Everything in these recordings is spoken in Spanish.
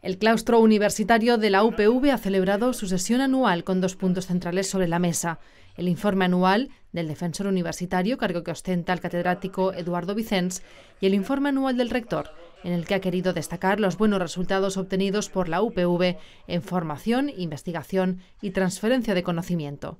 El claustro universitario de la UPV ha celebrado su sesión anual con dos puntos centrales sobre la mesa. El informe anual del defensor universitario, cargo que ostenta el catedrático Eduardo Vicens, y el informe anual del rector, en el que ha querido destacar los buenos resultados obtenidos por la UPV en formación, investigación y transferencia de conocimiento.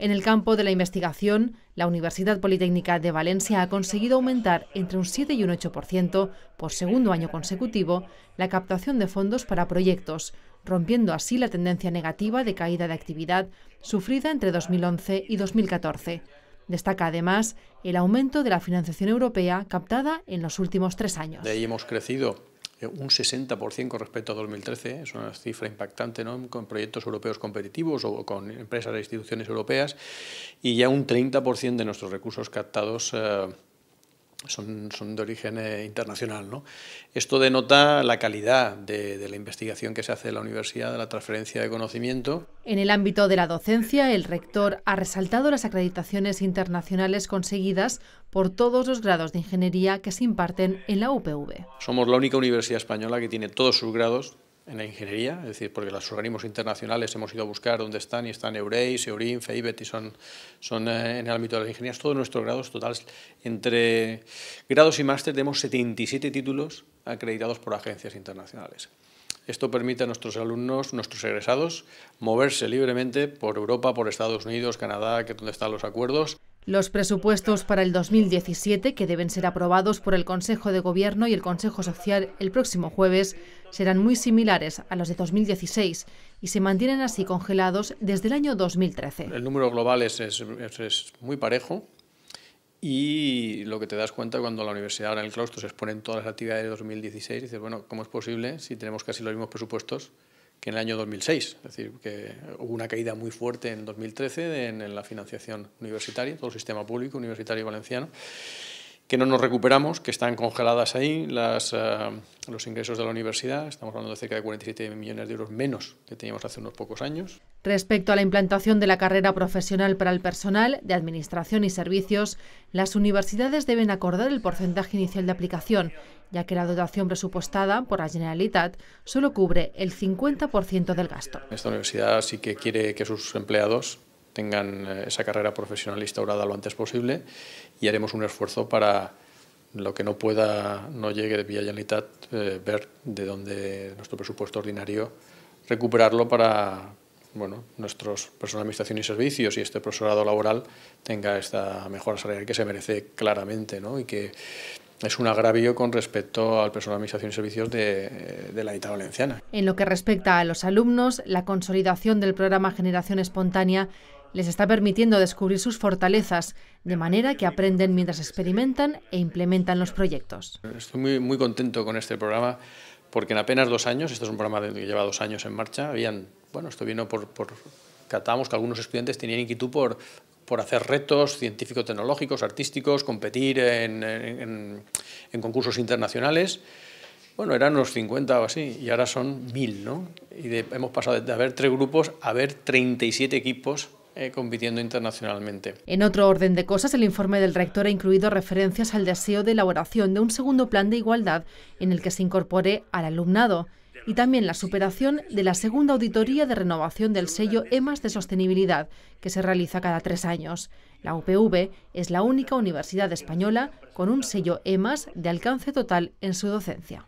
En el campo de la investigación, la Universidad Politécnica de Valencia ha conseguido aumentar entre un 7 y un 8% por segundo año consecutivo la captación de fondos para proyectos, rompiendo así la tendencia negativa de caída de actividad sufrida entre 2011 y 2014. Destaca además el aumento de la financiación europea captada en los últimos tres años. De hemos crecido eh, un 60% con respecto a 2013, es una cifra impactante ¿no? con proyectos europeos competitivos o con empresas e instituciones europeas, y ya un 30% de nuestros recursos captados eh, son, de origen eh, internacional. ¿no? Esto denota la calidad de, de la investigación que se hace en la universidad, de la transferencia de conocimiento. En el ámbito de la docencia, el rector ha resaltado las acreditaciones internacionales conseguidas por todos los grados de ingeniería que se imparten en la UPV. Somos la única universidad española que tiene todos sus grados en la ingeniería, es decir, porque los organismos internacionales hemos ido a buscar dónde están y están Eureis, Eurin, FEIBET y son, son eh, en el ámbito de las ingenierías. Todos nuestros grados totales, entre grados y máster, tenemos 77 títulos acreditados por agencias internacionales. Esto permite a nuestros alumnos, nuestros egresados, moverse libremente por Europa, por Estados Unidos, Canadá, que es donde están los acuerdos. Los presupuestos para el 2017, que deben ser aprobados por el Consejo de Gobierno y el Consejo Social el próximo jueves, serán muy similares a los de 2016 y se mantienen así congelados desde el año 2013. El número global es, es, muy parejo, y lo que te das cuenta cuando la universidad ahora en el claustro se exponen todas las actividades de 2016, dices, bueno, ¿cómo es posible si tenemos casi los mismos presupuestos que en el año 2006. Es decir, que hubo una caída muy fuerte en 2013 en, la financiación universitaria, todo el sistema público universitario valenciano que no nos recuperamos, que están congeladas ahí las, eh, los ingresos de la universidad. Estamos hablando de cerca de 47 millones de euros menos que teníamos hace unos pocos años. Respecto a la implantación de la carrera profesional para el personal de Administración y Servicios, las universidades deben acordar el porcentaje inicial de aplicación, ya que la dotación presupuestada por la Generalitat solo cubre el 50% del gasto. Esta universidad sí que quiere que sus empleados tengan eh, esa carrera profesional instaurada lo antes posible y haremos un esfuerzo para lo que no pueda, no llegue de vía Generalitat, eh, ver de dónde nuestro presupuesto ordinario, recuperarlo para bueno, nuestros personal de administración y servicios y este profesorado laboral tenga esta mejora salarial que se merece claramente ¿no? y que es un agravio con respecto al personal de administración y servicios de, la ITA valenciana. En lo que respecta a los alumnos, la consolidación del programa Generación Espontánea les está permitiendo descubrir sus fortalezas, de manera que aprenden mientras experimentan e implementan los proyectos. Estoy muy, muy contento con este programa porque en apenas dos años, este es un programa que lleva dos años en marcha, habían bueno, esto vino por, por que algunos estudiantes tenían inquietud por, por hacer retos científico-tecnológicos, artísticos, competir en, en, concursos internacionales. Bueno, eran unos 50 o así, y ahora son 1000, ¿no? Y hemos pasado de haber tres grupos a haber 37 equipos eh, compitiendo internacionalmente. En otro orden de cosas, el informe del rector ha incluido referencias al deseo de elaboración de un segundo plan de igualdad en el que se incorpore al alumnado y también la superación de la segunda auditoría de renovación del sello EMAS de sostenibilidad, que se realiza cada tres años. La UPV es la única universidad española con un sello EMAS de alcance total en su docencia.